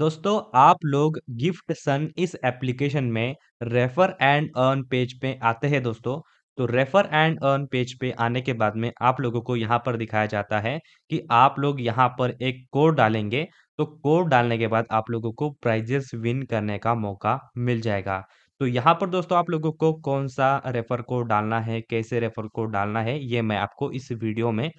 दोस्तों आप लोग गिफ्ट सन इस एप्लीकेशन में रेफर एंड अर्न पेज पे आते हैं दोस्तों तो रेफर एंड अर्न पेज पे आने के बाद में आप लोगों को यहाँ पर दिखाया जाता है कि आप लोग यहाँ पर एक कोड डालेंगे तो कोड डालने के बाद आप लोगों को प्राइजेस विन करने का मौका मिल जाएगा तो यहाँ पर दोस्तों आप लोगों को कौन सा रेफर कोड डालना है कैसे रेफर कोड डालना है ये मैं आपको इस वीडियो में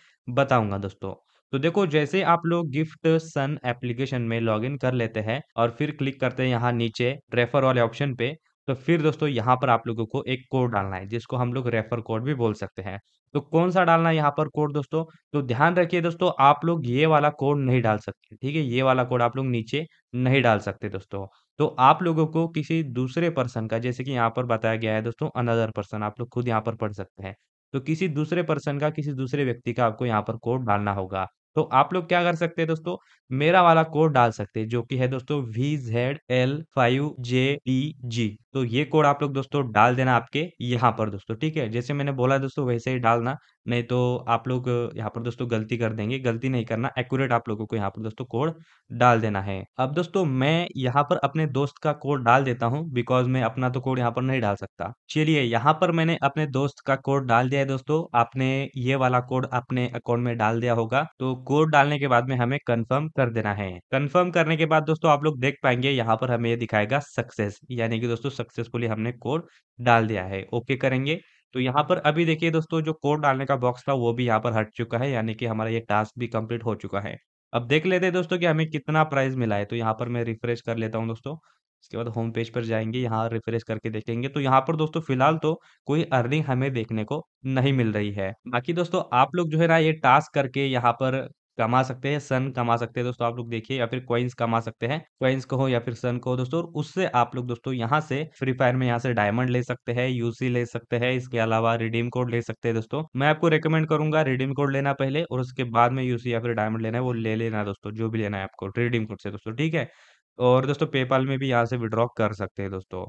बताऊंगा दोस्तों तो देखो जैसे आप लोग गिफ्ट सन एप्लीकेशन में लॉगिन कर लेते हैं और फिर क्लिक करते हैं यहाँ नीचे रेफर वाले ऑप्शन पे तो फिर दोस्तों यहाँ पर आप लोगों को एक कोड डालना है जिसको हम लोग रेफर कोड भी बोल सकते हैं तो कौन सा डालना है यहाँ पर कोड दोस्तों तो ध्यान रखिए दोस्तों आप लोग ये वाला कोड नहीं डाल सकते ठीक है ये वाला कोड आप लोग नीचे नहीं डाल सकते दोस्तों तो आप लोगों को किसी दूसरे पर्सन का जैसे कि यहाँ पर बताया गया है दोस्तों अनदर पर्सन आप लोग खुद यहाँ पर पढ़ सकते हैं तो किसी दूसरे पर्सन का, किसी दूसरे व्यक्ति का आपको यहाँ पर कोड डालना होगा। तो आप लोग क्या कर सकते हैं दोस्तों मेरा वाला कोड डाल सकते हैं जो कि है दोस्तों V Z L five J D G तो ये कोड आप लोग दोस्तों डाल देना आपके यहाँ पर दोस्तों ठीक है जैसे मैंने बोला दोस्तों वैसे ही डालना नहीं तो आप लोग यहाँ पर दोस्तों गलती कर देंगे गलती नहीं करना एक्यूरेट आप लोगों को यहाँ पर दोस्तों कोड डाल देना है अब दोस्तों मैं यहाँ पर अपने दोस्त का कोड डाल देता हूँ बिकॉज मैं अपना तो कोड यहाँ पर नहीं डाल सकता चलिए यहाँ पर मैंने अपने दोस्त का कोड डाल दिया है दोस्तों आपने ये वाला कोड अपने अकाउंट में डाल दिया होगा तो कोड डालने के बाद में हमें कंफर्म कर देना है कंफर्म करने के बाद दोस्तों आप लोग देख पाएंगे यहाँ पर हमें ये दिखाएगा सक्सेस यानी कि दोस्तों सक्सेसफुली हमने कोड डाल दिया है ओके करेंगे तो यहाँ पर अभी देखिए दोस्तों जो कोड डालने का बॉक्स था वो भी यहाँ पर हट चुका है यानी कि हमारा ये टास्क भी कंप्लीट हो चुका है अब देख लेते हैं दोस्तों कि हमें कितना प्राइस मिला है तो यहाँ पर मैं रिफ्रेश कर लेता हूँ दोस्तों उसके बाद होम पेज पर जाएंगे यहाँ रिफ्रेश करके देखेंगे तो यहाँ पर दोस्तों फिलहाल तो कोई अर्निंग हमें देखने को नहीं मिल रही है बाकी दोस्तों आप लोग जो है ना ये टास्क करके यहाँ पर कमा सकते हैं सन कमा सकते हैं दोस्तों आप लोग देखिए या फिर क्वेंस कमा सकते हैं कॉइन्स को हो या फिर सन को हो दोस्तों और उससे आप लोग दोस्तों यहाँ से फ्री फायर में यहाँ से डायमंड ले सकते हैं यूसी ले सकते हैं इसके अलावा रिडीम कोड ले सकते हैं दोस्तों मैं आपको रिकमेंड करूंगा रिडीम कोड लेना पहले और उसके बाद में यूसी या फिर डायमंड लेना है वो ले लेना दोस्तों जो भी लेना है आपको रिडीम कोड से दोस्तों ठीक है और दोस्तों पेपाल में भी यहाँ से विड्रॉ कर सकते हैं दोस्तों।